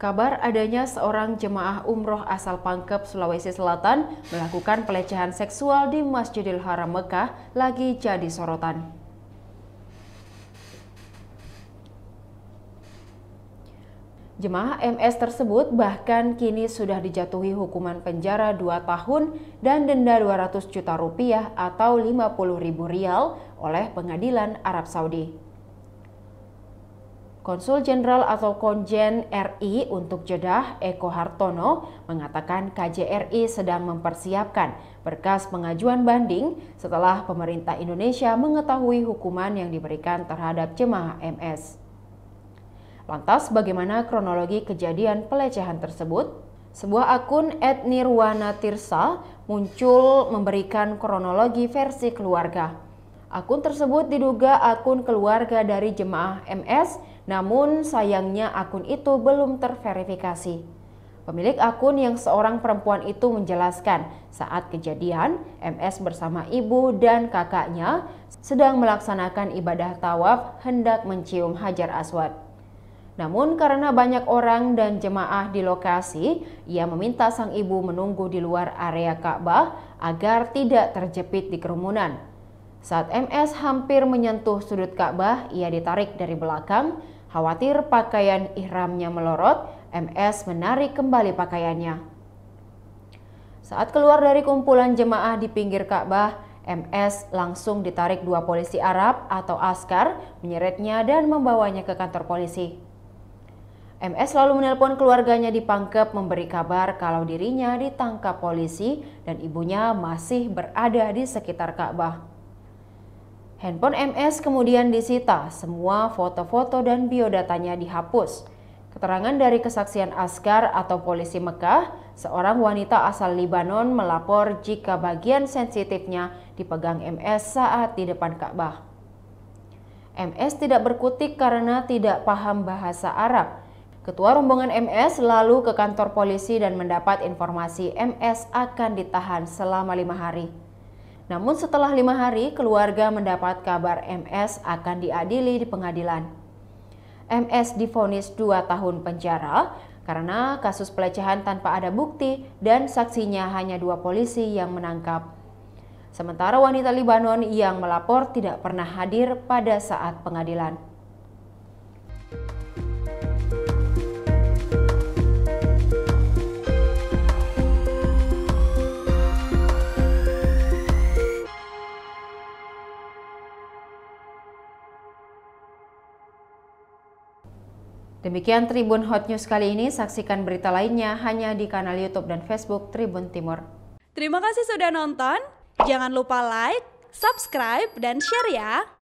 Kabar adanya seorang jemaah umroh asal Pangkep, Sulawesi Selatan melakukan pelecehan seksual di Masjidil Haram Mekah lagi jadi sorotan. Jemaah MS tersebut bahkan kini sudah dijatuhi hukuman penjara 2 tahun dan denda 200 juta rupiah atau 50 ribu rial oleh pengadilan Arab Saudi. Konsul Jenderal atau Konjen RI untuk Jeddah, Eko Hartono, mengatakan KJRI sedang mempersiapkan berkas pengajuan banding setelah pemerintah Indonesia mengetahui hukuman yang diberikan terhadap jemaah MS. Lantas bagaimana kronologi kejadian pelecehan tersebut? Sebuah akun @nirwana Tirsa muncul memberikan kronologi versi keluarga. Akun tersebut diduga akun keluarga dari jemaah MS, namun sayangnya akun itu belum terverifikasi. Pemilik akun yang seorang perempuan itu menjelaskan saat kejadian MS bersama ibu dan kakaknya sedang melaksanakan ibadah tawaf hendak mencium Hajar Aswad. Namun karena banyak orang dan jemaah di lokasi, ia meminta sang ibu menunggu di luar area Ka'bah agar tidak terjepit di kerumunan. Saat MS hampir menyentuh sudut Ka'bah, ia ditarik dari belakang. Khawatir pakaian ihramnya melorot, MS menarik kembali pakaiannya. Saat keluar dari kumpulan jemaah di pinggir Ka'bah, MS langsung ditarik dua polisi Arab atau askar, menyeretnya dan membawanya ke kantor polisi. MS lalu menelpon keluarganya di Pangkep memberi kabar kalau dirinya ditangkap polisi dan ibunya masih berada di sekitar Ka'bah. Handphone MS kemudian disita, semua foto-foto dan biodatanya dihapus. Keterangan dari kesaksian Askar atau polisi Mekah, seorang wanita asal Libanon melapor jika bagian sensitifnya dipegang MS saat di depan Ka'bah. MS tidak berkutik karena tidak paham bahasa Arab. Ketua rombongan MS lalu ke kantor polisi dan mendapat informasi MS akan ditahan selama lima hari. Namun setelah lima hari, keluarga mendapat kabar MS akan diadili di pengadilan. MS difonis dua tahun penjara karena kasus pelecehan tanpa ada bukti dan saksinya hanya dua polisi yang menangkap. Sementara wanita Libanon yang melapor tidak pernah hadir pada saat pengadilan. Demikian Tribun Hot News kali ini, saksikan berita lainnya hanya di kanal YouTube dan Facebook Tribun Timur. Terima kasih sudah nonton, jangan lupa like, subscribe, dan share ya!